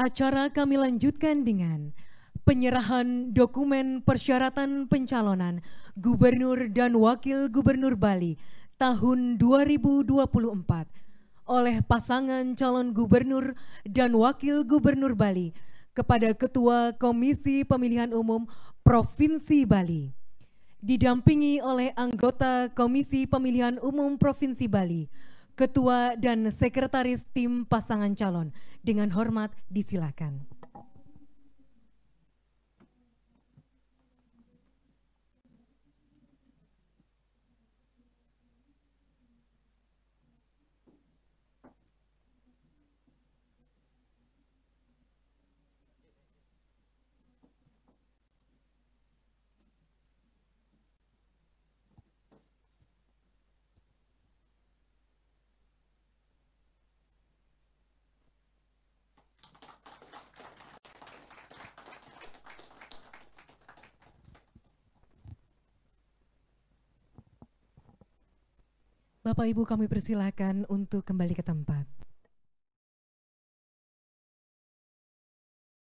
Acara kami lanjutkan dengan penyerahan dokumen persyaratan pencalonan Gubernur dan Wakil Gubernur Bali tahun 2024 oleh pasangan calon gubernur dan wakil gubernur Bali kepada Ketua Komisi Pemilihan Umum Provinsi Bali. Didampingi oleh anggota Komisi Pemilihan Umum Provinsi Bali, Ketua dan Sekretaris Tim Pasangan Calon. Dengan hormat disilakan. Bapak Ibu kami persilahkan untuk kembali ke tempat.